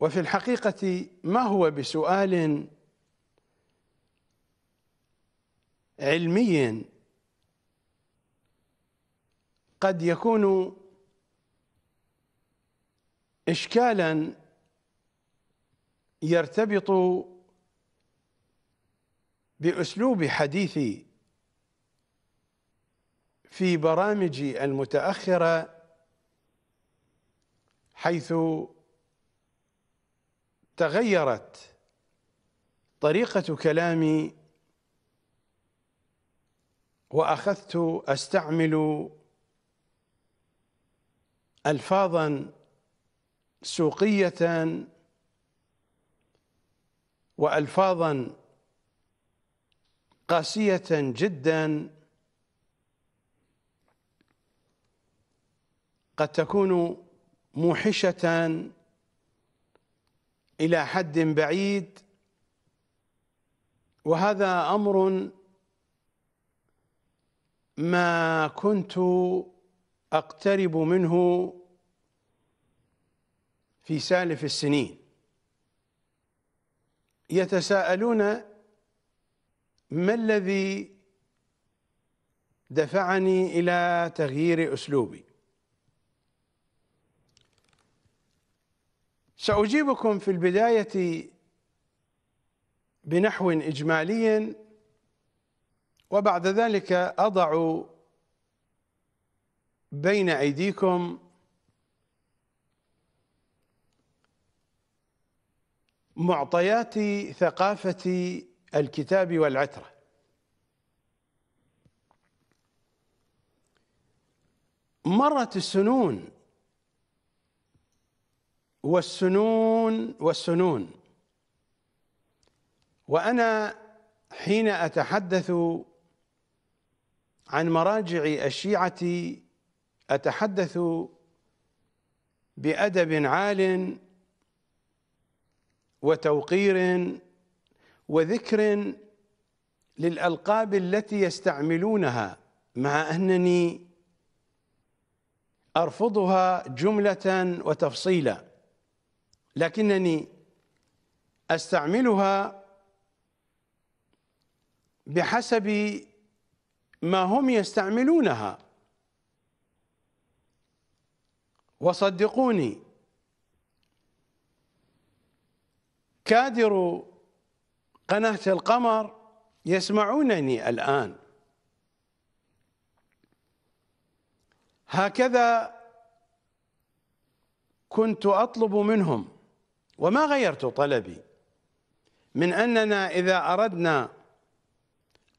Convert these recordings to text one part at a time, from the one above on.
وفي الحقيقة ما هو بسؤال علمي قد يكون إشكالا يرتبط بأسلوب حديثي في برامجي المتأخرة حيث تغيرت طريقة كلامي وأخذت أستعمل ألفاظا سوقية وألفاظا قاسية جدا قد تكون موحشة الى حد بعيد وهذا امر ما كنت اقترب منه في سالف السنين يتساءلون ما الذي دفعني الى تغيير اسلوبي ساجيبكم في البدايه بنحو اجمالي وبعد ذلك اضع بين ايديكم معطيات ثقافه الكتاب والعتره مرت السنون والسنون والسنون وأنا حين أتحدث عن مراجع الشيعة أتحدث بأدب عال وتوقير وذكر للألقاب التي يستعملونها مع أنني أرفضها جملة وتفصيلا لكنني استعملها بحسب ما هم يستعملونها وصدقوني كادر قناة القمر يسمعونني الآن هكذا كنت أطلب منهم وما غيرت طلبي من أننا إذا أردنا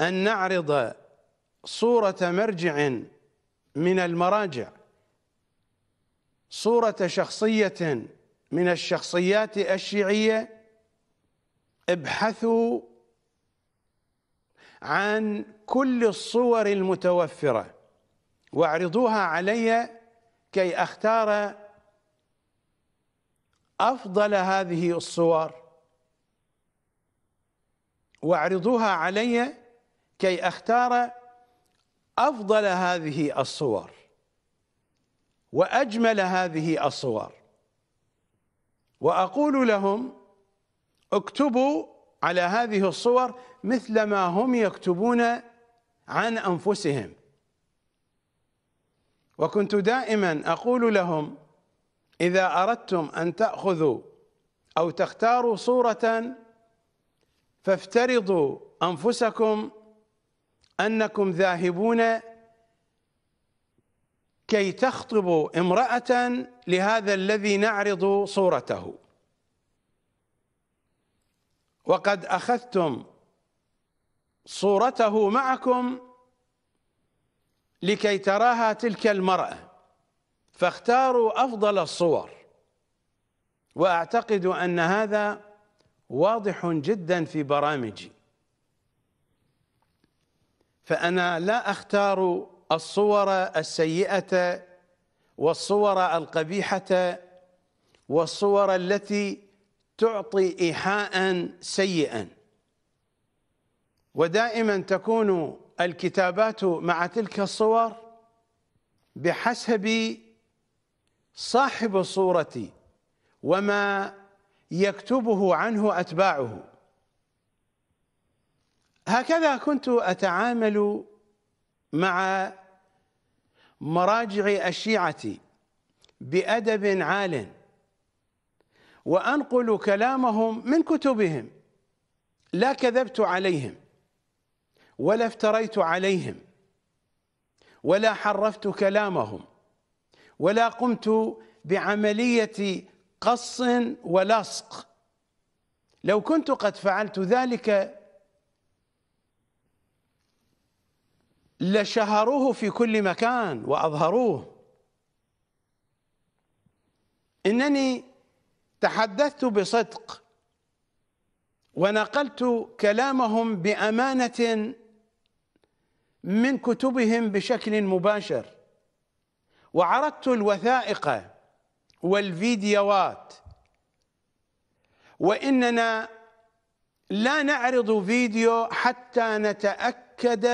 أن نعرض صورة مرجع من المراجع صورة شخصية من الشخصيات الشيعية ابحثوا عن كل الصور المتوفرة واعرضوها علي كي أختار افضل هذه الصور واعرضوها علي كي اختار افضل هذه الصور واجمل هذه الصور واقول لهم اكتبوا على هذه الصور مثل ما هم يكتبون عن انفسهم وكنت دائما اقول لهم إذا أردتم أن تأخذوا أو تختاروا صورة فافترضوا أنفسكم أنكم ذاهبون كي تخطبوا امرأة لهذا الذي نعرض صورته وقد أخذتم صورته معكم لكي تراها تلك المرأة فاختاروا أفضل الصور وأعتقد أن هذا واضح جدا في برامجي فأنا لا أختار الصور السيئة والصور القبيحة والصور التي تعطي إيحاء سيئا ودائما تكون الكتابات مع تلك الصور بحسب صاحب الصورة وما يكتبه عنه أتباعه هكذا كنت أتعامل مع مراجع الشيعة بأدب عال وأنقل كلامهم من كتبهم لا كذبت عليهم ولا افتريت عليهم ولا حرفت كلامهم ولا قمت بعملية قص ولصق لو كنت قد فعلت ذلك لشهروه في كل مكان وأظهروه إنني تحدثت بصدق ونقلت كلامهم بأمانة من كتبهم بشكل مباشر وعرضت الوثائق والفيديوات وإننا لا نعرض فيديو حتى نتأكد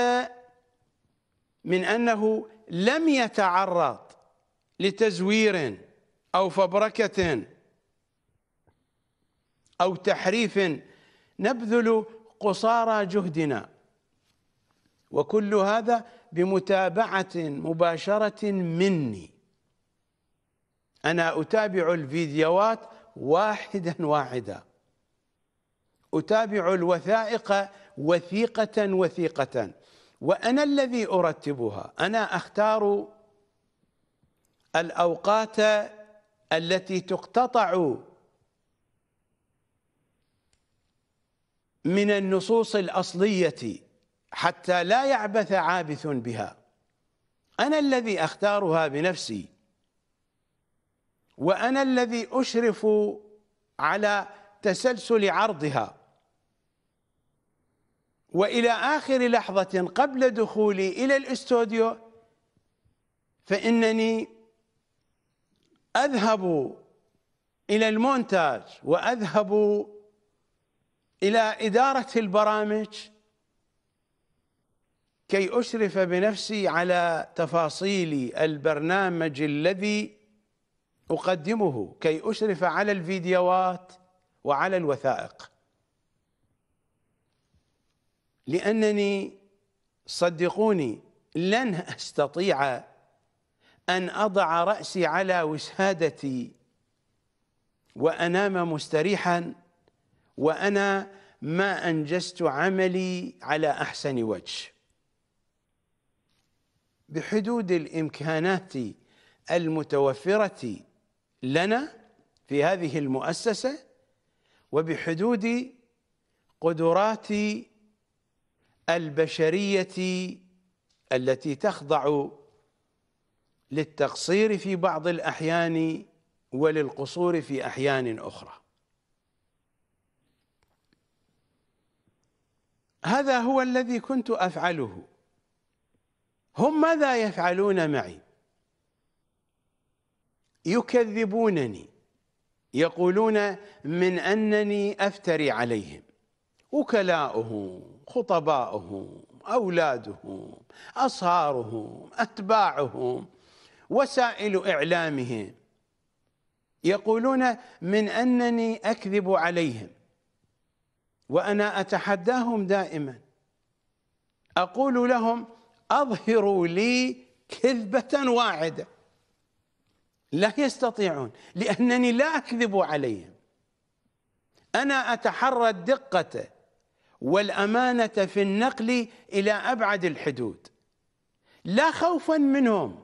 من أنه لم يتعرض لتزوير أو فبركة أو تحريف نبذل قصارى جهدنا وكل هذا بمتابعة مباشرة مني أنا أتابع الفيديوهات واحدا واحدا أتابع الوثائق وثيقة وثيقة وأنا الذي أرتبها أنا أختار الأوقات التي تقتطع من النصوص الأصلية حتى لا يعبث عابث بها أنا الذي أختارها بنفسي وأنا الذي أشرف على تسلسل عرضها وإلى آخر لحظة قبل دخولي إلى الاستوديو فإنني أذهب إلى المونتاج وأذهب إلى إدارة البرامج كي أشرف بنفسي على تفاصيل البرنامج الذي أقدمه كي أشرف على الفيديوهات وعلى الوثائق لأنني صدقوني لن أستطيع أن أضع رأسي على وسادتي وأنام مستريحا وأنا ما أنجزت عملي على أحسن وجه بحدود الامكانات المتوفره لنا في هذه المؤسسه وبحدود قدرات البشريه التي تخضع للتقصير في بعض الاحيان وللقصور في احيان اخرى هذا هو الذي كنت افعله هم ماذا يفعلون معي يكذبونني يقولون من أنني أفتري عليهم وكلاؤهم خطباؤهم أولادهم أصهارهم أتباعهم وسائل إعلامهم يقولون من أنني أكذب عليهم وأنا أتحداهم دائما أقول لهم أظهروا لي كذبة واعدة لا يستطيعون لأنني لا أكذب عليهم أنا أتحرى الدقة والأمانة في النقل إلى أبعد الحدود لا خوفا منهم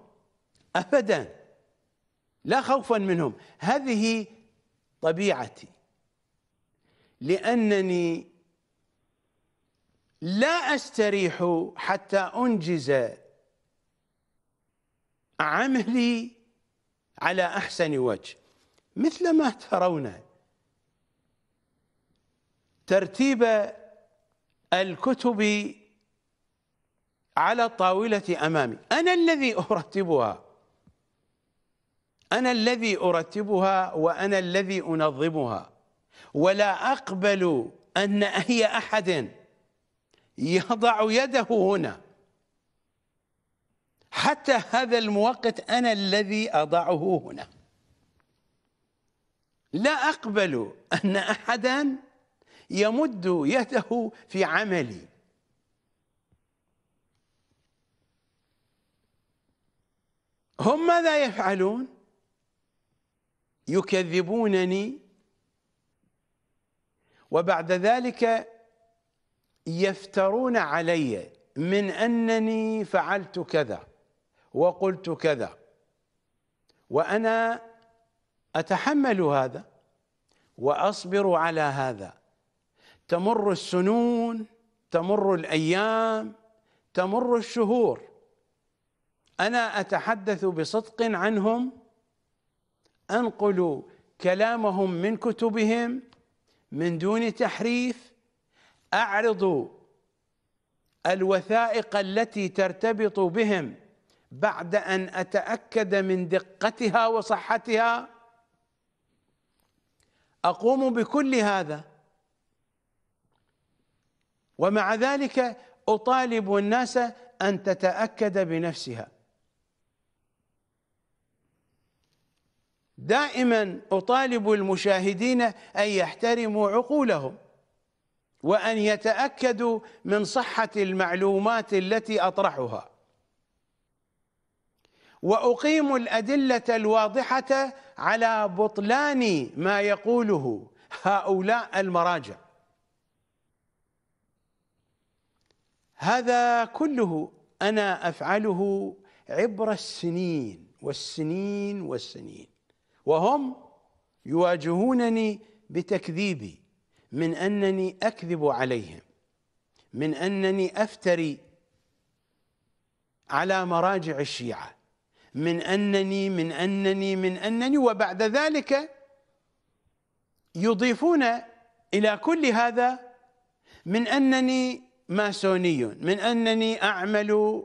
أبدا لا خوفا منهم هذه طبيعتي لأنني لا أستريح حتى أنجز عملي على أحسن وجه مثل ما ترون ترتيب الكتب على الطاولة أمامي أنا الذي أرتبها أنا الذي أرتبها وأنا الذي أنظمها ولا أقبل أن أي أحد يضع يده هنا حتى هذا الموقت أنا الذي أضعه هنا لا أقبل أن أحدا يمد يده في عملي هم ماذا يفعلون يكذبونني وبعد ذلك يفترون علي من أنني فعلت كذا وقلت كذا وأنا أتحمل هذا وأصبر على هذا تمر السنون تمر الأيام تمر الشهور أنا أتحدث بصدق عنهم أنقل كلامهم من كتبهم من دون تحريف أعرضوا الوثائق التي ترتبط بهم بعد أن أتأكد من دقتها وصحتها أقوم بكل هذا ومع ذلك أطالب الناس أن تتأكد بنفسها دائما أطالب المشاهدين أن يحترموا عقولهم وأن يتأكدوا من صحة المعلومات التي أطرحها وأقيم الأدلة الواضحة على بطلان ما يقوله هؤلاء المراجع هذا كله أنا أفعله عبر السنين والسنين والسنين وهم يواجهونني بتكذيبي من انني اكذب عليهم من انني افتري على مراجع الشيعه من انني من انني من انني وبعد ذلك يضيفون الى كل هذا من انني ماسوني من انني اعمل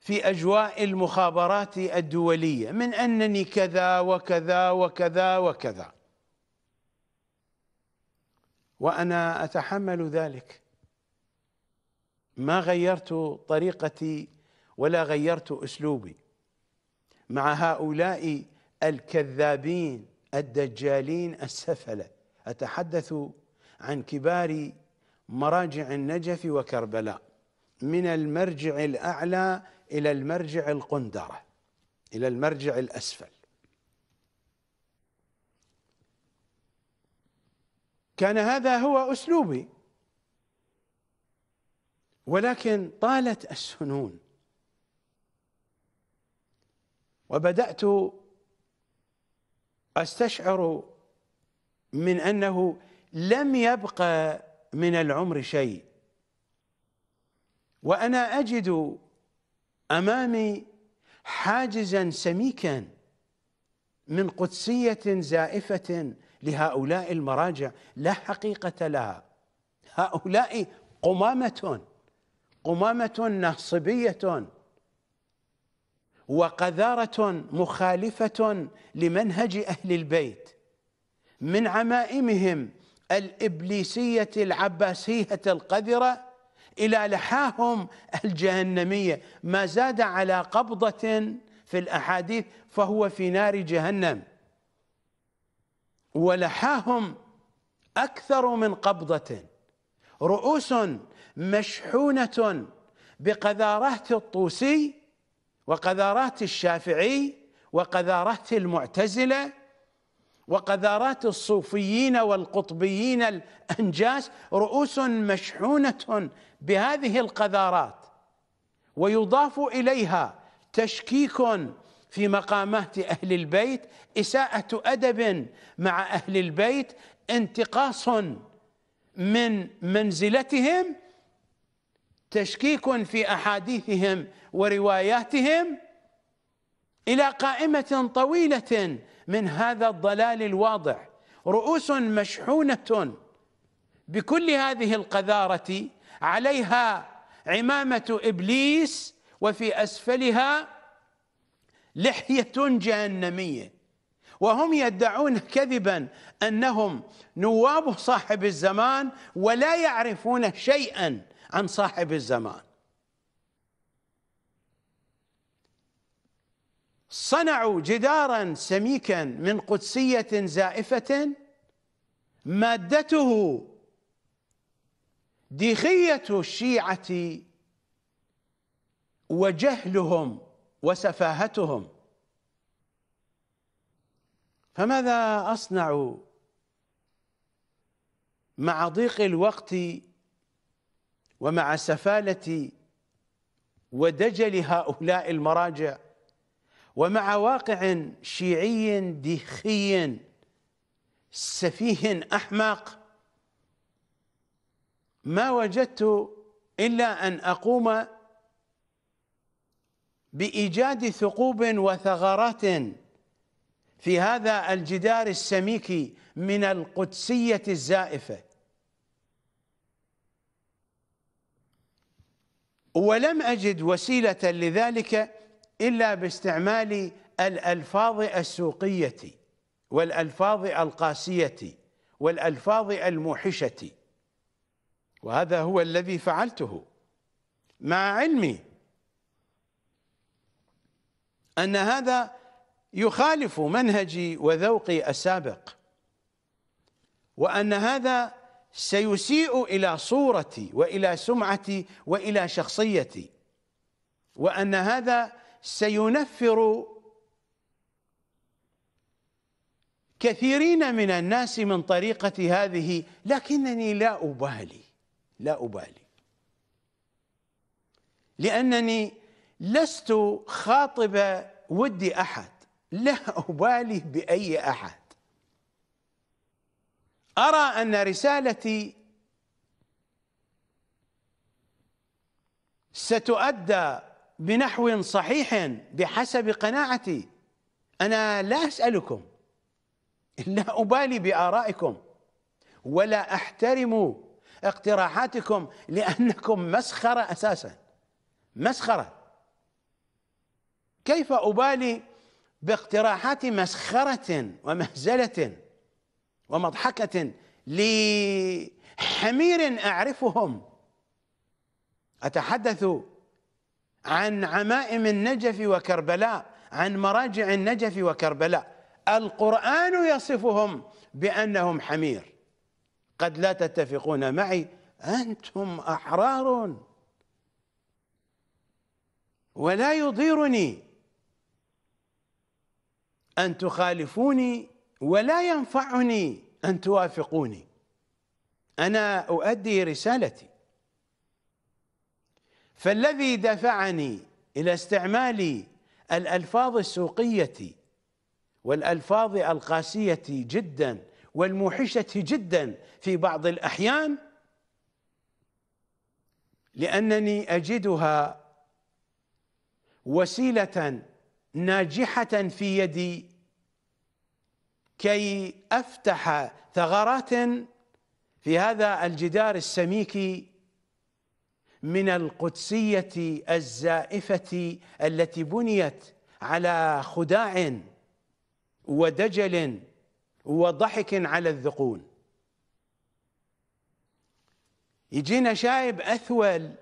في اجواء المخابرات الدوليه من انني كذا وكذا وكذا وكذا وانا اتحمل ذلك ما غيرت طريقتي ولا غيرت اسلوبي مع هؤلاء الكذابين الدجالين السفله اتحدث عن كبار مراجع النجف وكربلاء من المرجع الاعلى الى المرجع القندره الى المرجع الاسفل كان هذا هو اسلوبي ولكن طالت السنون وبدات استشعر من انه لم يبقى من العمر شيء وانا اجد امامي حاجزا سميكا من قدسيه زائفه لهؤلاء المراجع لا حقيقة لها هؤلاء قمامة قمامة ناصبية وقذارة مخالفة لمنهج أهل البيت من عمائمهم الإبليسية العباسية القذرة إلى لحاهم الجهنمية ما زاد على قبضة في الأحاديث فهو في نار جهنم ولحاهم أكثر من قبضة رؤوس مشحونة بقذارات الطوسي وقذارات الشافعي وقذارات المعتزلة وقذارات الصوفيين والقطبيين الأنجاس رؤوس مشحونة بهذه القذارات ويضاف إليها تشكيك في مقامات أهل البيت إساءة أدب مع أهل البيت انتقاص من منزلتهم تشكيك في أحاديثهم ورواياتهم إلى قائمة طويلة من هذا الضلال الواضح رؤوس مشحونة بكل هذه القذارة عليها عمامة إبليس وفي أسفلها لحية جهنمية وهم يدعون كذبا أنهم نواب صاحب الزمان ولا يعرفون شيئا عن صاحب الزمان صنعوا جدارا سميكا من قدسية زائفة مادته ديخية الشيعة وجهلهم وسفاهتهم فماذا أصنع مع ضيق الوقت ومع سفالة ودجل هؤلاء المراجع ومع واقع شيعي ديخي سفيه أحمق ما وجدت إلا أن أقوم بإيجاد ثقوب وثغرات في هذا الجدار السميكي من القدسية الزائفة ولم أجد وسيلة لذلك إلا باستعمال الألفاظ السوقية والألفاظ القاسية والألفاظ الموحشة وهذا هو الذي فعلته مع علمي أن هذا يخالف منهجي وذوقي السابق وأن هذا سيسيء إلى صورتي وإلى سمعتي وإلى شخصيتي وأن هذا سينفر كثيرين من الناس من طريقة هذه لكنني لا أبالي لا أبالي لأنني لست خاطب ودي احد لا ابالي باي احد ارى ان رسالتي ستؤدى بنحو صحيح بحسب قناعتي انا لا اسالكم لا ابالي بارائكم ولا احترم اقتراحاتكم لانكم مسخره اساسا مسخره كيف أبالي باقتراحات مسخرة ومهزلة ومضحكة لحمير أعرفهم أتحدث عن عمائم النجف وكربلاء عن مراجع النجف وكربلاء القرآن يصفهم بأنهم حمير قد لا تتفقون معي أنتم أحرار ولا يضيرني أن تخالفوني ولا ينفعني أن توافقوني أنا أؤدي رسالتي فالذي دفعني إلى استعمال الألفاظ السوقية والألفاظ القاسية جدا والموحشة جدا في بعض الأحيان لأنني أجدها وسيلة ناجحة في يدي كي أفتح ثغرات في هذا الجدار السميك من القدسية الزائفة التي بنيت على خداع ودجل وضحك على الذقون يجينا شايب أثول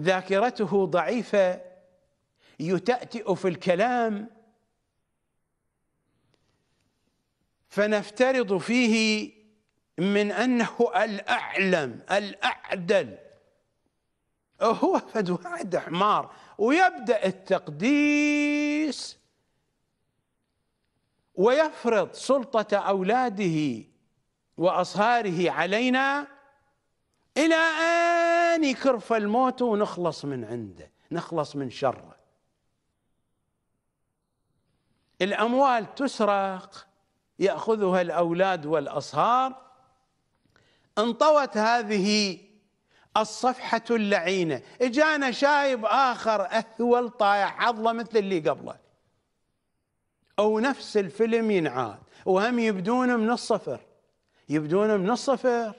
ذاكرته ضعيفة يتأتئ في الكلام فنفترض فيه من أنه الأعلم الأعدل هو فد واحد حمار ويبدأ التقديس ويفرض سلطة أولاده وأصهاره علينا إلى أن يكرف الموت ونخلص من عنده نخلص من شره الأموال تسرق يأخذها الأولاد والأصهار انطوت هذه الصفحة اللعينة اجانا شايب آخر أثول طايع حظه مثل اللي قبله أو نفس الفيلم ينعاد وهم يبدون من الصفر يبدون من الصفر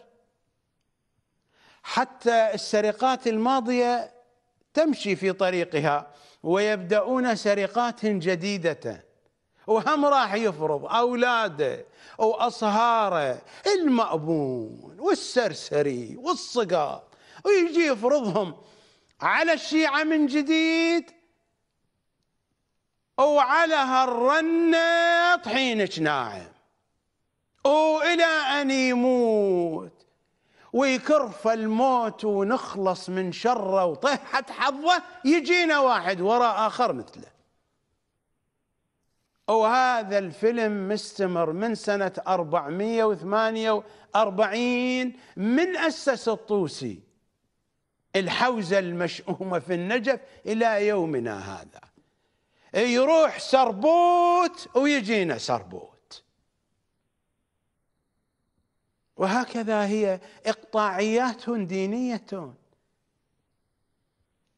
حتى السرقات الماضية تمشي في طريقها ويبدأون سرقات جديدة وهم راح يفرض أولاده وأصهاره المأمون والسرسري والصقار ويجي يفرضهم على الشيعة من جديد وعلى هالرنة طحينك ناعم وإلى أن يموت ويكرف الموت ونخلص من شره وطيحة حظه يجينا واحد وراء آخر مثله وهذا الفيلم مستمر من سنة 448 من أسس الطوسي الحوزة المشؤومة في النجف إلى يومنا هذا يروح سربوت ويجينا سربوت وهكذا هي إقطاعيات دينية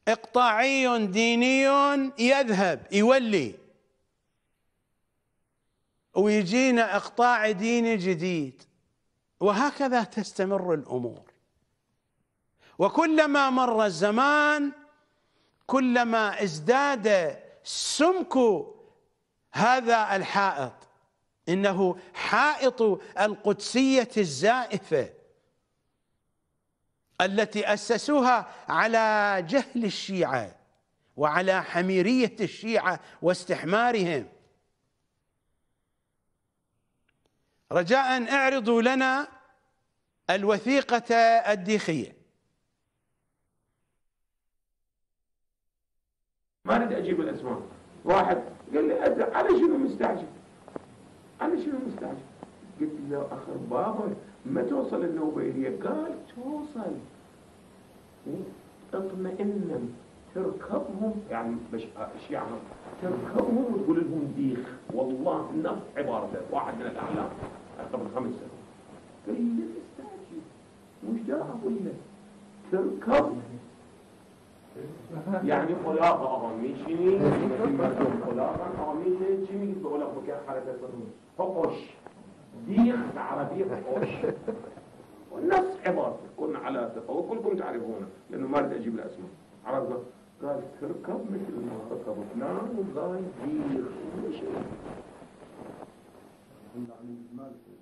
إقطاعي ديني يذهب يولي ويجينا إقطاع ديني جديد وهكذا تستمر الأمور وكلما مر الزمان كلما ازداد سمك هذا الحائط إنه حائط القدسية الزائفة التي أسسوها على جهل الشيعة وعلى حميرية الشيعة واستحمارهم رجاء اعرضوا لنا الوثيقة الديخية ما اريد اجيب الاسماء واحد قال لي على شنو مستعجل على شنو مستعجل قلت له اخر بابا ما توصل النوبة إليه قال توصل إيه، اطمئن تركبهم يعني مش يعني تركبهم وتقول لهم ديخ والله نفس عبارته واحد من الاعلام قبل خمس سنوات قال لي استاجي مش جاي اقول لك تركب يعني خلاقة أغاميشني خلاقة أغاميشني جيمي يقول بقول لك مكان حركة فقش ديخ عربي فقش ونفس عبارته كنا على ثقة وكلكم تعرفونه لأنه ما أريد أجيب الأسماء عرفت قال تركب مثل ما ركب نعم وقال دير كل شيء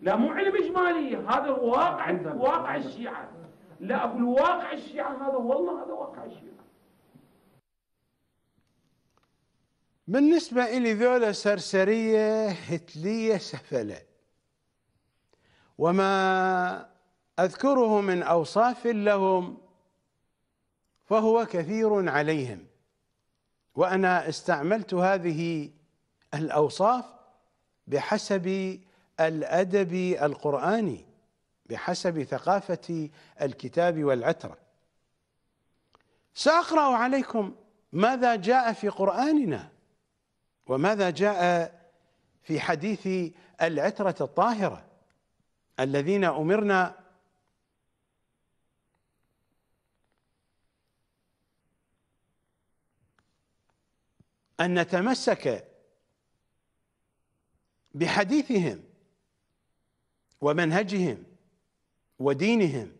لا مو علم اجمالي هذا واقع واقع الشيعه لا اقول واقع الشيعه هذا والله هذا واقع الشيعه بالنسبة إلي ذولا سرسرية هتلية سفلة وما أذكره من أوصاف لهم فهو كثير عليهم وانا استعملت هذه الاوصاف بحسب الادب القراني بحسب ثقافه الكتاب والعتره ساقرا عليكم ماذا جاء في قراننا وماذا جاء في حديث العتره الطاهره الذين امرنا أن نتمسك بحديثهم ومنهجهم ودينهم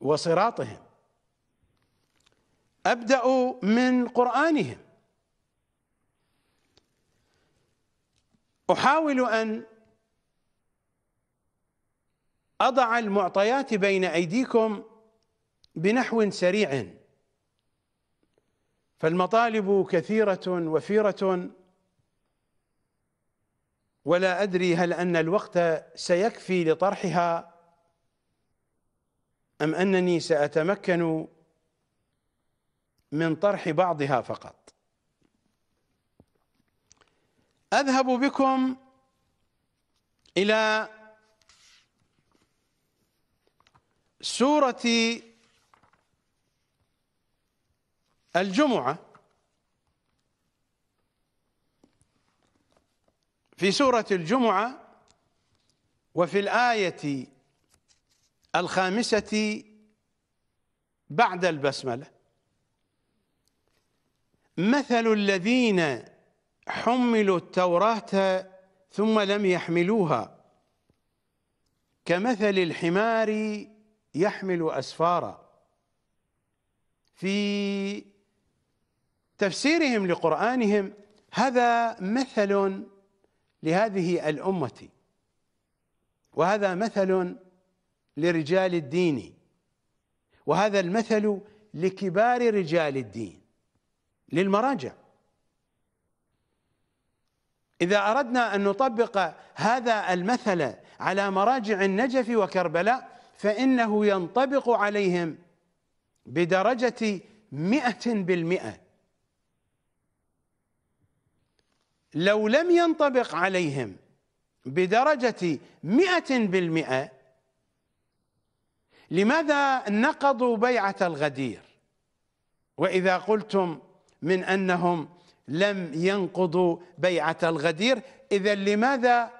وصراطهم أبدأ من قرآنهم أحاول أن أضع المعطيات بين أيديكم بنحو سريع فالمطالب كثيرة وفيرة ولا أدري هل أن الوقت سيكفي لطرحها أم أنني سأتمكن من طرح بعضها فقط أذهب بكم إلى سورة الجمعة في سورة الجمعة وفي الآية الخامسة بعد البسملة مثل الذين حملوا التوراة ثم لم يحملوها كمثل الحمار يحمل أسفارا في تفسيرهم لقرآنهم هذا مثل لهذه الأمة وهذا مثل لرجال الدين وهذا المثل لكبار رجال الدين للمراجع إذا أردنا أن نطبق هذا المثل على مراجع النجف وكربلاء فإنه ينطبق عليهم بدرجة مئة بالمئة لو لم ينطبق عليهم بدرجة مئة بالمئة لماذا نقضوا بيعة الغدير وإذا قلتم من أنهم لم ينقضوا بيعة الغدير إذا لماذا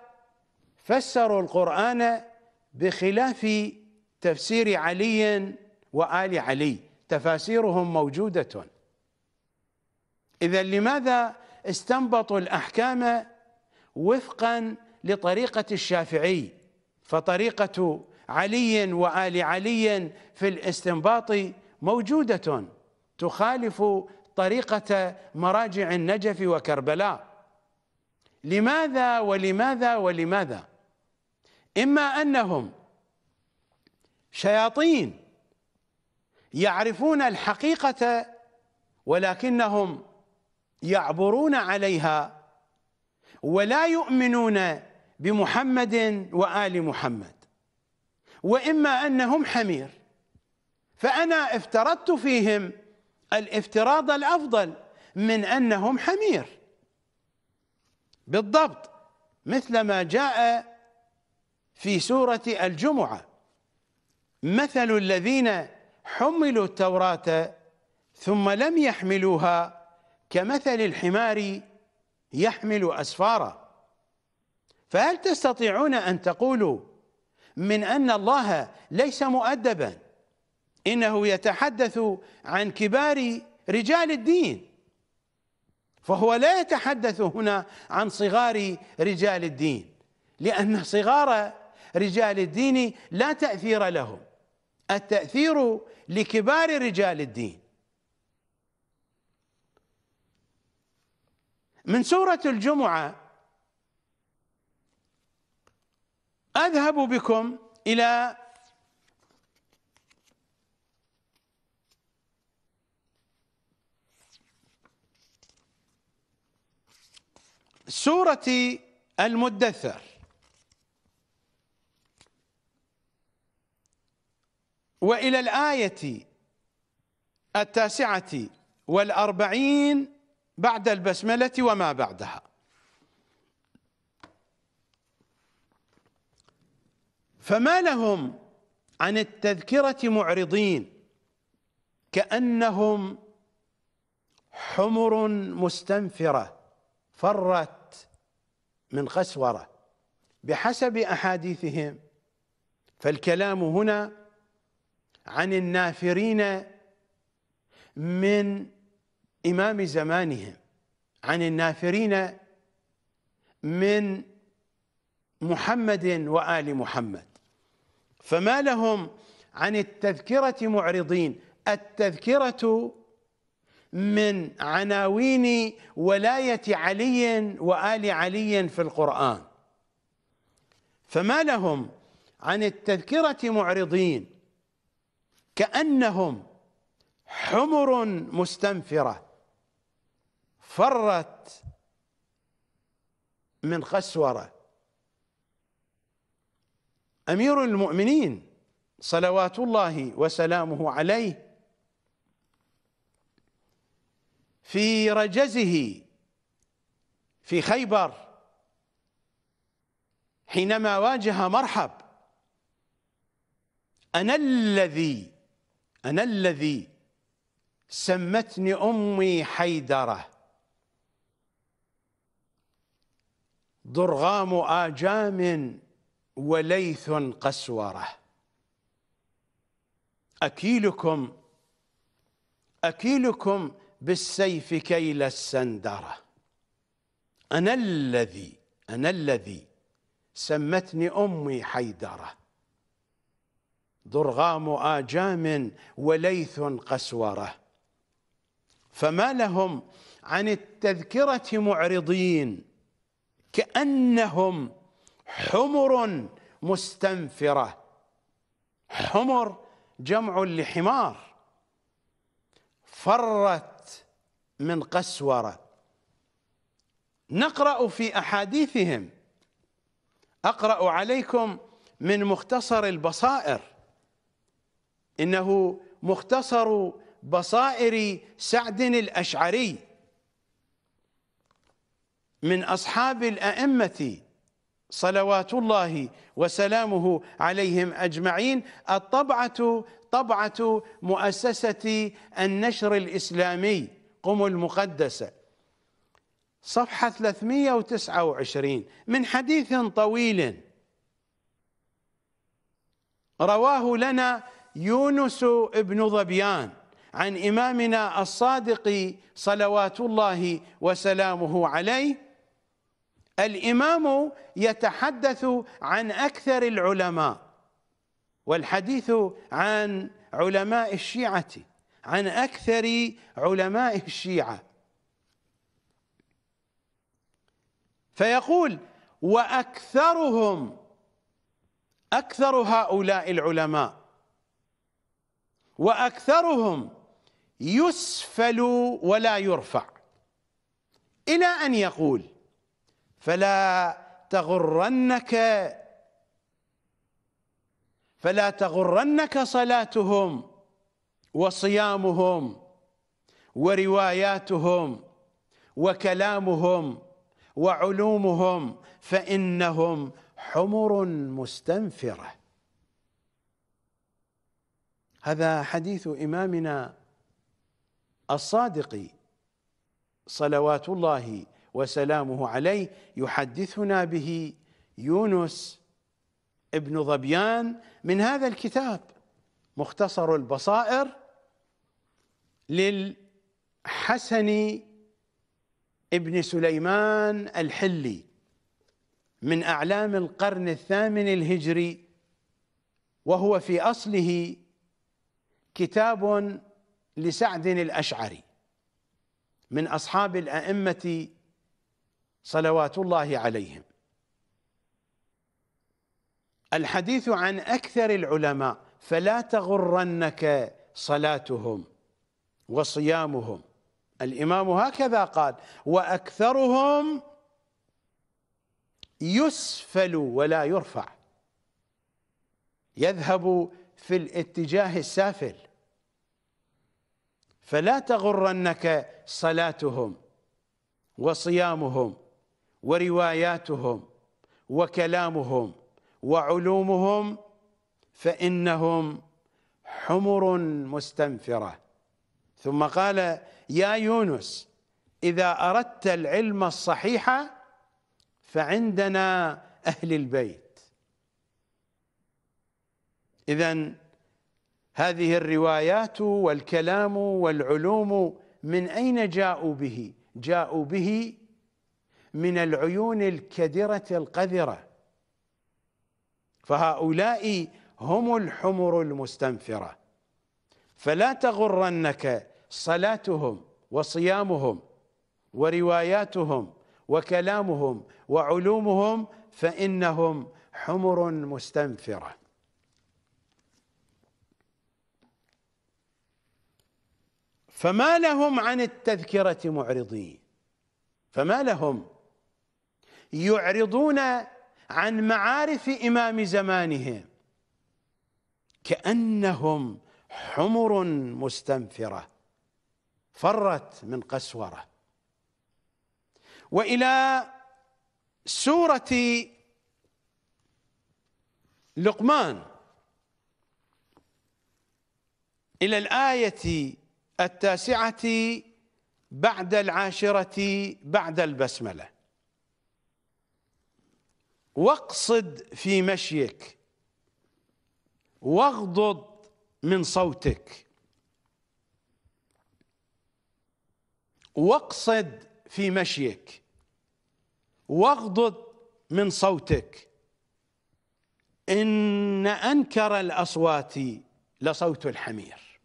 فسروا القرآن بخلاف تفسير علي وآل علي تفاسيرهم موجودة إذا لماذا استنبطوا الأحكام وفقا لطريقة الشافعي فطريقة علي وآل علي في الاستنباط موجودة تخالف طريقة مراجع النجف وكربلاء لماذا ولماذا ولماذا إما أنهم شياطين يعرفون الحقيقة ولكنهم يعبرون عليها ولا يؤمنون بمحمد وآل محمد وإما أنهم حمير فأنا افترضت فيهم الافتراض الأفضل من أنهم حمير بالضبط مثل ما جاء في سورة الجمعة مثل الذين حملوا التوراة ثم لم يحملوها كمثل الحمار يحمل أسفارا فهل تستطيعون أن تقولوا من أن الله ليس مؤدبا إنه يتحدث عن كبار رجال الدين فهو لا يتحدث هنا عن صغار رجال الدين لأن صغار رجال الدين لا تأثير لهم التأثير لكبار رجال الدين من سورة الجمعة أذهب بكم إلى سورة المدثر وإلى الآية التاسعة والأربعين بعد البسملة وما بعدها فما لهم عن التذكرة معرضين كأنهم حمر مستنفرة فرت من خسورة بحسب أحاديثهم فالكلام هنا عن النافرين من إمام زمانهم عن النافرين من محمد وآل محمد فما لهم عن التذكرة معرضين التذكرة من عناوين ولاية علي وآل علي في القرآن فما لهم عن التذكرة معرضين كأنهم حمر مستنفره فرت من قسوره امير المؤمنين صلوات الله وسلامه عليه في رجزه في خيبر حينما واجه مرحب انا الذي انا الذي سمتني امي حيدره ضرغام آجام وليث قسورة أكيلكم أكيلكم بالسيف كيل السندرة أنا الذي أنا الذي سمتني أمي حيدرة ضرغام آجام وليث قسورة فما لهم عن التذكرة معرضين كأنهم حمر مستنفرة حمر جمع لحمار فرت من قسورة نقرأ في أحاديثهم أقرأ عليكم من مختصر البصائر إنه مختصر بصائر سعد الأشعري من أصحاب الأئمة صلوات الله وسلامه عليهم أجمعين الطبعة طبعة مؤسسة النشر الإسلامي قم المقدسة صفحة 329 من حديث طويل رواه لنا يونس بن ظبيان عن إمامنا الصادق صلوات الله وسلامه عليه الامام يتحدث عن اكثر العلماء والحديث عن علماء الشيعه عن اكثر علماء الشيعه فيقول واكثرهم اكثر هؤلاء العلماء واكثرهم يسفل ولا يرفع الى ان يقول فلا تغرنك فلا تغرنك صلاتهم وصيامهم ورواياتهم وكلامهم وعلومهم فإنهم حمر مستنفرة هذا حديث إمامنا الصادق صلوات الله وسلامه عليه يحدثنا به يونس ابن ظبيان من هذا الكتاب مختصر البصائر للحسن ابن سليمان الحلي من أعلام القرن الثامن الهجري وهو في أصله كتاب لسعد الأشعري من أصحاب الأئمة صلوات الله عليهم الحديث عن أكثر العلماء فلا تغرنك صلاتهم وصيامهم الإمام هكذا قال وأكثرهم يسفل ولا يرفع يذهب في الاتجاه السافل فلا تغرنك صلاتهم وصيامهم ورواياتهم وكلامهم وعلومهم فانهم حمر مستنفره ثم قال يا يونس اذا اردت العلم الصحيح فعندنا اهل البيت اذا هذه الروايات والكلام والعلوم من اين جاءوا به؟ جاءوا به من العيون الكدرة القذرة فهؤلاء هم الحمر المستنفرة فلا تغرنك صلاتهم وصيامهم ورواياتهم وكلامهم وعلومهم فإنهم حمر مستنفره فما لهم عن التذكرة معرضين فما لهم يعرضون عن معارف إمام زمانهم كأنهم حمر مستنفرة فرت من قسورة وإلى سورة لقمان إلى الآية التاسعة بعد العاشرة بعد البسملة واقصد في مشيك واغضض من صوتك واقصد في مشيك واغضض من صوتك ان انكر الاصوات لصوت الحمير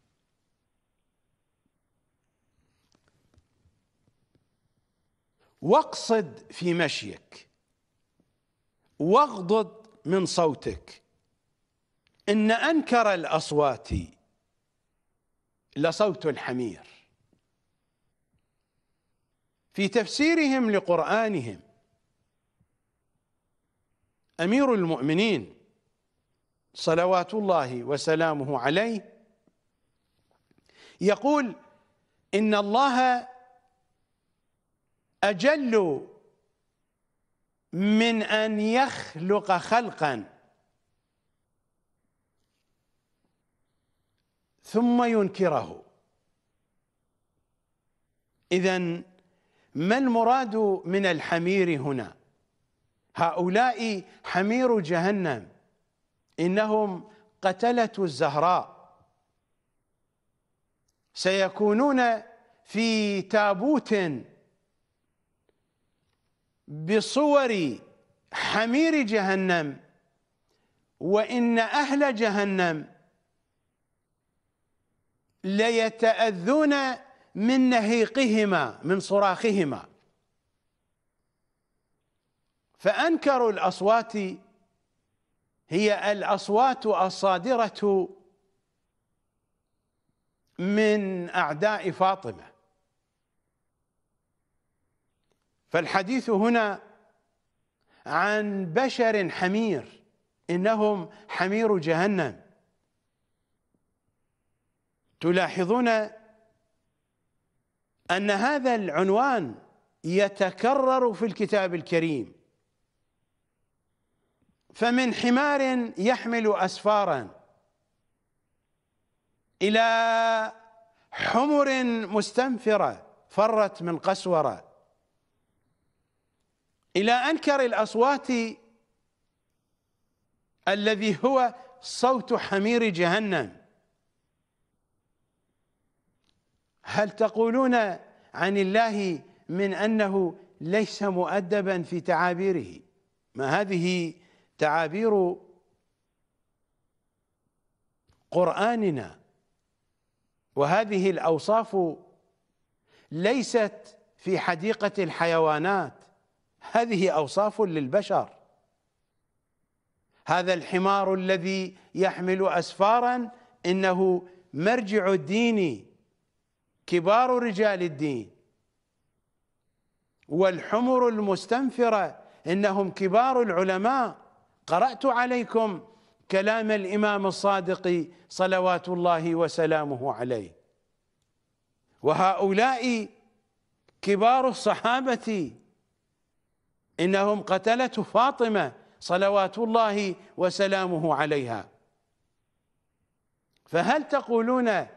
واقصد في مشيك واغضض من صوتك إن أنكر الأصوات لصوت الحمير في تفسيرهم لقرآنهم أمير المؤمنين صلوات الله وسلامه عليه يقول إن الله أجل من أن يخلق خلقا ثم ينكره إذا ما المراد من الحمير هنا هؤلاء حمير جهنم إنهم قتلة الزهراء سيكونون في تابوت بصور حمير جهنم وإن أهل جهنم ليتأذون من نهيقهما من صراخهما فأنكروا الأصوات هي الأصوات الصادرة من أعداء فاطمة فالحديث هنا عن بشر حمير انهم حمير جهنم تلاحظون ان هذا العنوان يتكرر في الكتاب الكريم فمن حمار يحمل اسفارا الى حمر مستنفره فرت من قسوره إلى أنكر الأصوات الذي هو صوت حمير جهنم هل تقولون عن الله من أنه ليس مؤدبا في تعابيره ما هذه تعابير قرآننا وهذه الأوصاف ليست في حديقة الحيوانات هذه أوصاف للبشر هذا الحمار الذي يحمل أسفارا إنه مرجع الدين كبار رجال الدين والحمر المستنفرة إنهم كبار العلماء قرأت عليكم كلام الإمام الصادق صلوات الله وسلامه عليه وهؤلاء كبار الصحابة إنهم قتلة فاطمة صلوات الله وسلامه عليها فهل تقولون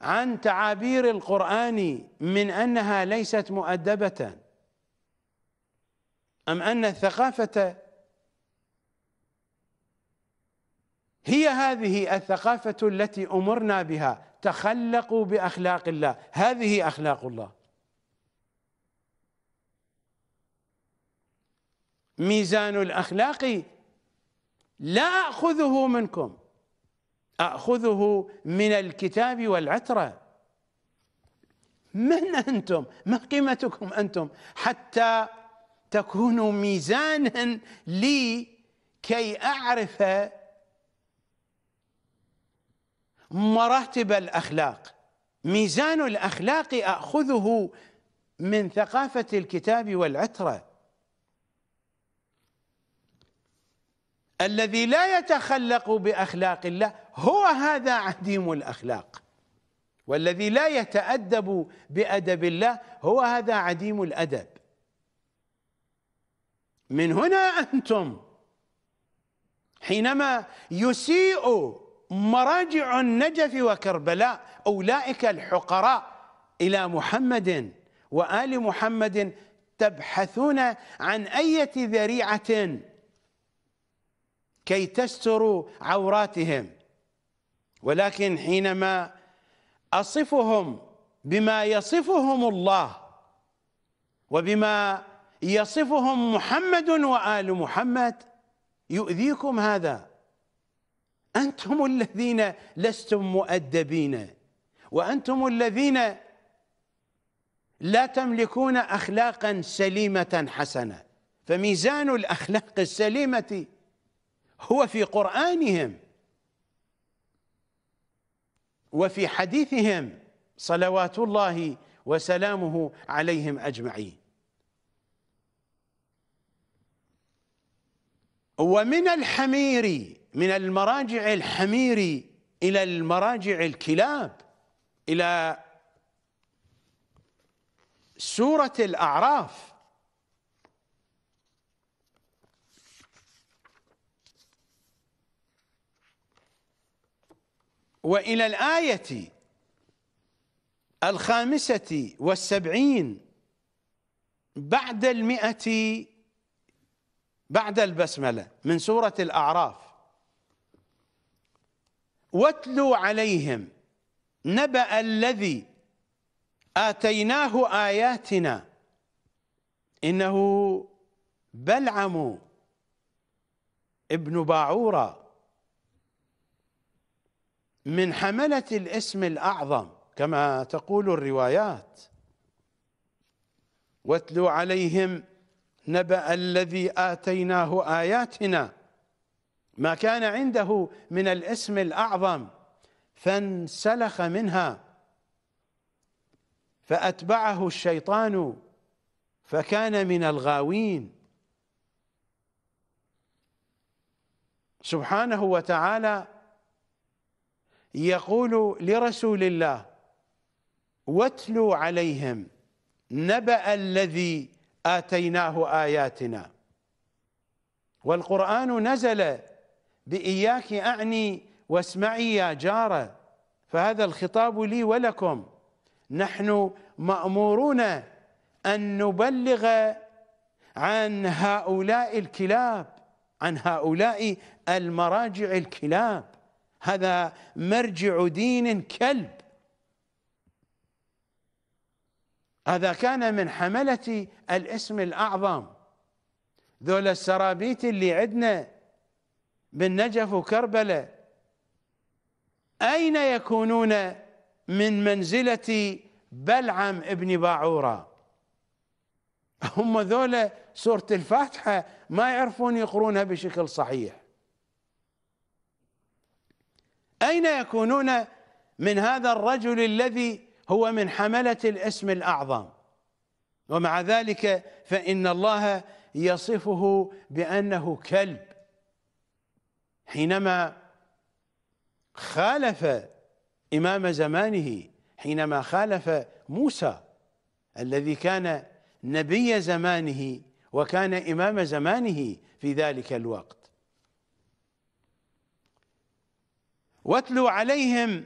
عن تعابير القرآن من أنها ليست مؤدبة أم أن الثقافة هي هذه الثقافة التي أمرنا بها تخلقوا بأخلاق الله هذه أخلاق الله ميزان الأخلاق لا أخذه منكم أخذه من الكتاب والعترة من أنتم ما قيمتكم أنتم حتى تكونوا ميزانا لي كي أعرف مراتب الأخلاق ميزان الأخلاق أخذه من ثقافة الكتاب والعترة الذي لا يتخلق بأخلاق الله هو هذا عديم الأخلاق والذي لا يتأدب بأدب الله هو هذا عديم الأدب من هنا أنتم حينما يسيء مراجع النجف وكربلاء أولئك الحقراء إلى محمد وآل محمد تبحثون عن أية ذريعة كي تستروا عوراتهم ولكن حينما أصفهم بما يصفهم الله وبما يصفهم محمد وآل محمد يؤذيكم هذا أنتم الذين لستم مؤدبين وأنتم الذين لا تملكون أخلاقا سليمة حسنة فميزان الأخلاق السليمة هو في قرآنهم وفي حديثهم صلوات الله وسلامه عليهم أجمعين ومن الحمير من المراجع الحمير إلى المراجع الكلاب إلى سورة الأعراف وإلى الآية الخامسة والسبعين بعد المئة بعد البسملة من سورة الأعراف واتلوا عليهم نبأ الذي آتيناه آياتنا إنه بلعم ابن باعوره من حملة الاسم الأعظم كما تقول الروايات واتلو عليهم نبأ الذي آتيناه آياتنا ما كان عنده من الاسم الأعظم فانسلخ منها فأتبعه الشيطان فكان من الغاوين سبحانه وتعالى يقول لرسول الله واتلوا عليهم نبأ الذي آتيناه آياتنا والقرآن نزل بإياك أعني واسمعي يا جارة فهذا الخطاب لي ولكم نحن مأمورون أن نبلغ عن هؤلاء الكلاب عن هؤلاء المراجع الكلاب هذا مرجع دين كلب هذا كان من حملة الاسم الأعظم ذول السرابيت اللي عندنا بالنجف وكربلة أين يكونون من منزلة بلعم ابن باعورة هم ذولا سورة الفاتحة ما يعرفون يقرونها بشكل صحيح أين يكونون من هذا الرجل الذي هو من حملة الاسم الأعظم ومع ذلك فإن الله يصفه بأنه كلب حينما خالف إمام زمانه حينما خالف موسى الذي كان نبي زمانه وكان إمام زمانه في ذلك الوقت واتلو عليهم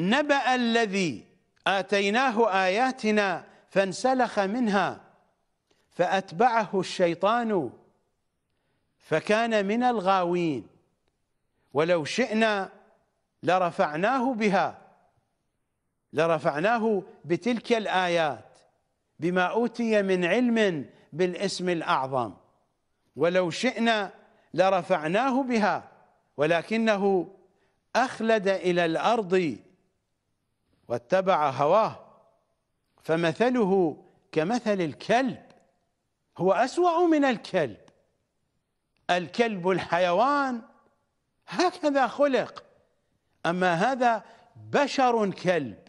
نبأ الذي آتيناه آياتنا فانسلخ منها فأتبعه الشيطان فكان من الغاوين ولو شئنا لرفعناه بها لرفعناه بتلك الآيات بما أوتي من علم بالاسم الأعظم ولو شئنا لرفعناه بها ولكنه أخلد إلى الأرض واتبع هواه فمثله كمثل الكلب هو أسوأ من الكلب الكلب الحيوان هكذا خلق أما هذا بشر كلب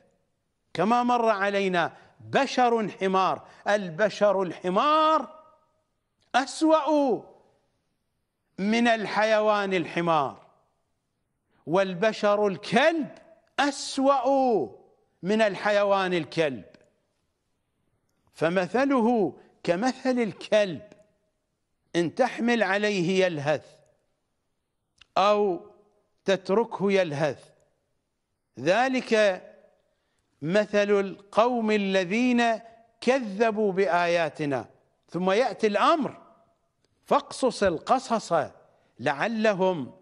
كما مر علينا بشر حمار البشر الحمار أسوأ من الحيوان الحمار والبشر الكلب أسوأ من الحيوان الكلب فمثله كمثل الكلب إن تحمل عليه يلهث أو تتركه يلهث ذلك مثل القوم الذين كذبوا بآياتنا ثم يأتي الأمر فاقصص القصص لعلهم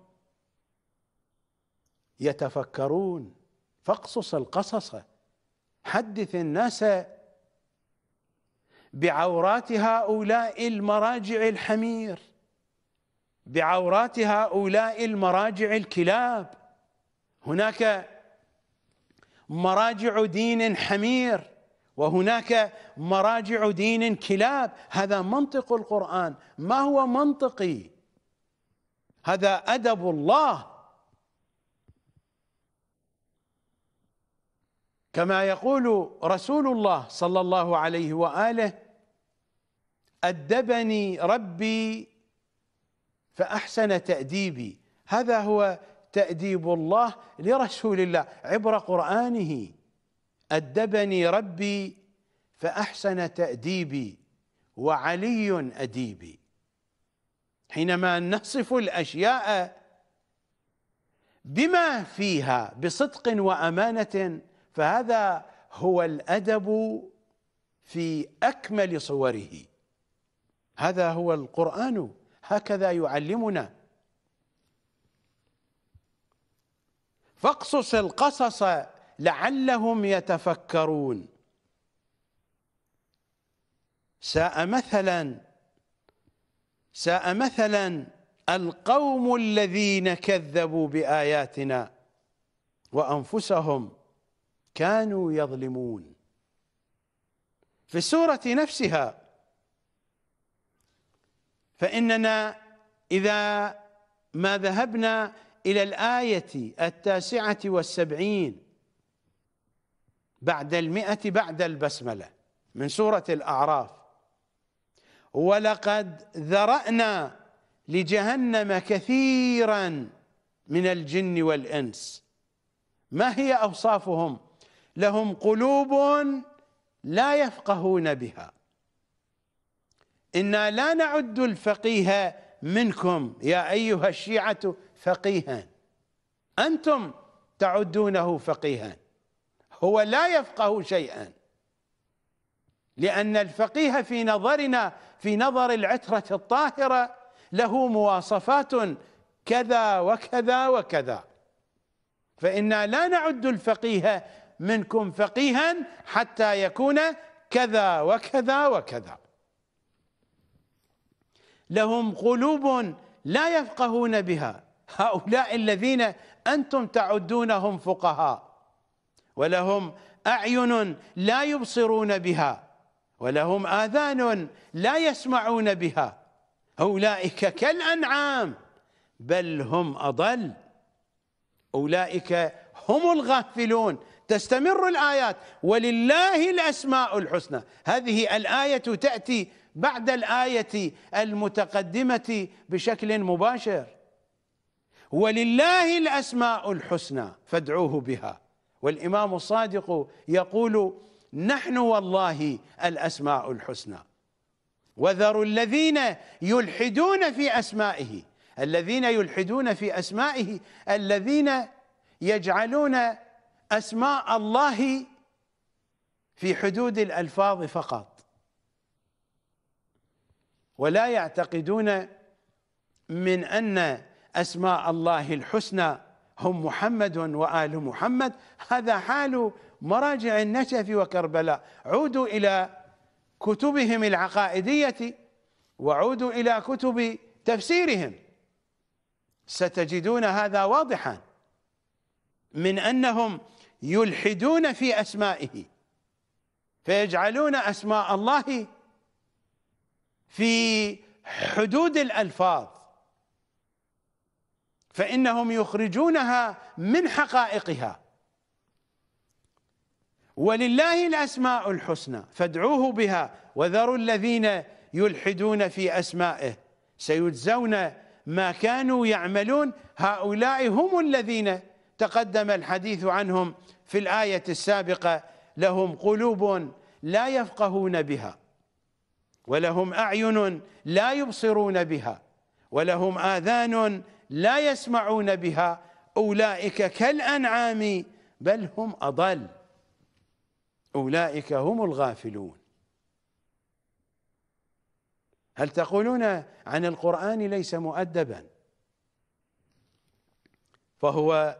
يتفكرون فاقصص القصص حدث الناس بعورات هؤلاء المراجع الحمير بعورات هؤلاء المراجع الكلاب هناك مراجع دين حمير وهناك مراجع دين كلاب هذا منطق القرآن ما هو منطقي هذا أدب الله كما يقول رسول الله صلى الله عليه واله ادبني ربي فاحسن تاديبي هذا هو تاديب الله لرسول الله عبر قرانه ادبني ربي فاحسن تاديبي وعلي اديبي حينما نصف الاشياء بما فيها بصدق وامانه فهذا هو الادب في اكمل صوره هذا هو القران هكذا يعلمنا فاقصص القصص لعلهم يتفكرون ساء مثلا ساء مثلا القوم الذين كذبوا باياتنا وانفسهم كانوا يظلمون في السورة نفسها فإننا إذا ما ذهبنا إلى الآية التاسعة والسبعين بعد المئة بعد البسملة من سورة الأعراف ولقد ذرأنا لجهنم كثيرا من الجن والإنس ما هي أوصافهم؟ لهم قلوب لا يفقهون بها إنا لا نعد الفقيه منكم يا أيها الشيعة فقيها أنتم تعدونه فقيها هو لا يفقه شيئا لأن الفقيه في نظرنا في نظر العترة الطاهرة له مواصفات كذا وكذا وكذا فإنا لا نعد الفقيه منكم فقيها حتى يكون كذا وكذا وكذا لهم قلوب لا يفقهون بها هؤلاء الذين أنتم تعدونهم فقهاء ولهم أعين لا يبصرون بها ولهم آذان لا يسمعون بها أولئك كالأنعام بل هم أضل أولئك هم الغافلون تستمر الآيات ولله الأسماء الحسنى هذه الآية تأتي بعد الآية المتقدمة بشكل مباشر ولله الأسماء الحسنى فادعوه بها والإمام الصادق يقول نحن والله الأسماء الحسنى وذروا الذين يلحدون في أسمائه الذين يلحدون في أسمائه الذين يجعلون أسماء الله في حدود الألفاظ فقط ولا يعتقدون من أن أسماء الله الحسنى هم محمد وآل محمد هذا حال مراجع النجف وكربلاء عودوا إلى كتبهم العقائدية وعودوا إلى كتب تفسيرهم ستجدون هذا واضحا من أنهم يلحدون في أسمائه فيجعلون أسماء الله في حدود الألفاظ فإنهم يخرجونها من حقائقها ولله الأسماء الحسنى فادعوه بها وذروا الذين يلحدون في أسمائه سيجزون ما كانوا يعملون هؤلاء هم الذين تقدم الحديث عنهم في الآية السابقة لهم قلوب لا يفقهون بها ولهم أعين لا يبصرون بها ولهم آذان لا يسمعون بها أولئك كالأنعام بل هم أضل أولئك هم الغافلون هل تقولون عن القرآن ليس مؤدبا فهو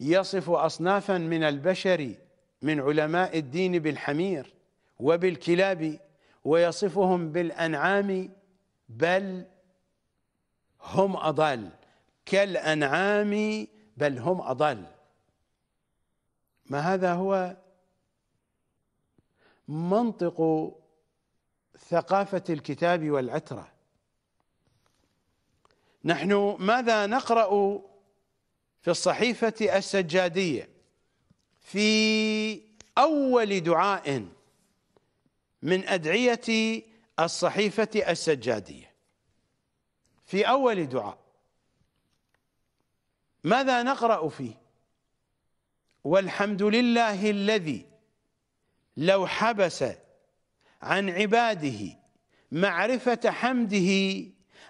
يصف أصنافا من البشر من علماء الدين بالحمير وبالكلاب ويصفهم بالأنعام بل هم أضل كالأنعام بل هم أضل ما هذا هو منطق ثقافة الكتاب والعترة نحن ماذا نقرأ في الصحيفة السجادية في أول دعاء من أدعية الصحيفة السجادية في أول دعاء ماذا نقرأ فيه والحمد لله الذي لو حبس عن عباده معرفة حمده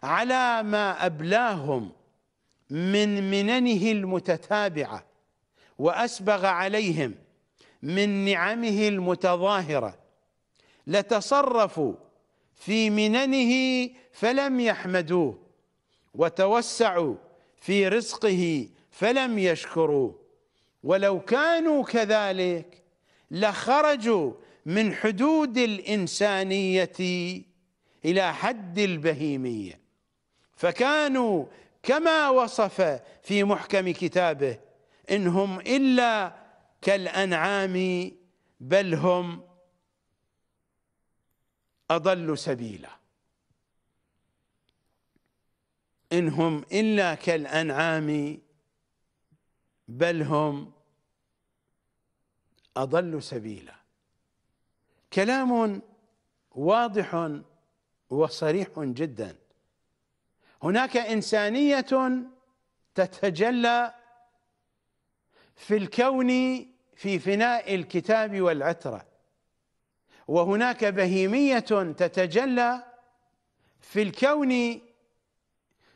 على ما أبلاهم من مننه المتتابعه واسبغ عليهم من نعمه المتظاهره لتصرفوا في مننه فلم يحمدوه وتوسعوا في رزقه فلم يشكروه ولو كانوا كذلك لخرجوا من حدود الانسانيه الى حد البهيميه فكانوا كما وصف في محكم كتابه إن هم إلا كالأنعام بل هم أضل سبيلا إن هم إلا كالأنعام بل هم أضل سبيلا كلام واضح وصريح جداً هناك انسانيه تتجلى في الكون في فناء الكتاب والعتره وهناك بهيميه تتجلى في الكون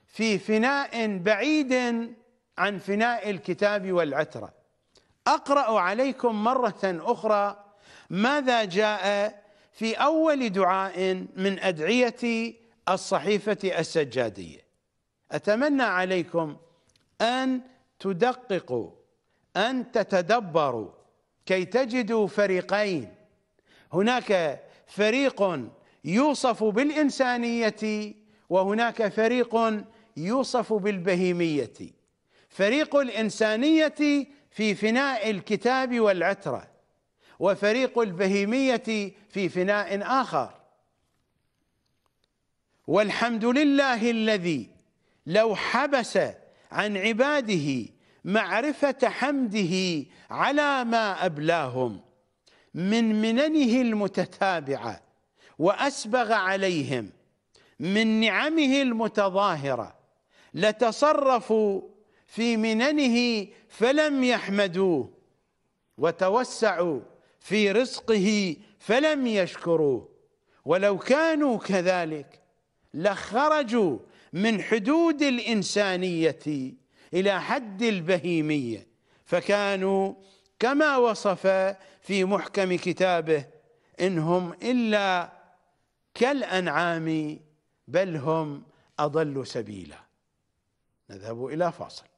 في فناء بعيد عن فناء الكتاب والعتره اقرا عليكم مره اخرى ماذا جاء في اول دعاء من ادعيه الصحيفة السجادية أتمنى عليكم أن تدققوا أن تتدبروا كي تجدوا فريقين هناك فريق يوصف بالإنسانية وهناك فريق يوصف بالبهيمية فريق الإنسانية في فناء الكتاب والعترة وفريق البهيمية في فناء آخر والحمد لله الذي لو حبس عن عباده معرفة حمده على ما أبلاهم من مننه المتتابعة وأسبغ عليهم من نعمه المتظاهرة لتصرفوا في مننه فلم يحمدوه وتوسعوا في رزقه فلم يشكروه ولو كانوا كذلك لخرجوا من حدود الإنسانية إلى حد البهيمية فكانوا كما وصف في محكم كتابه إنهم إلا كالأنعام بل هم أضل سبيلا نذهب إلى فاصل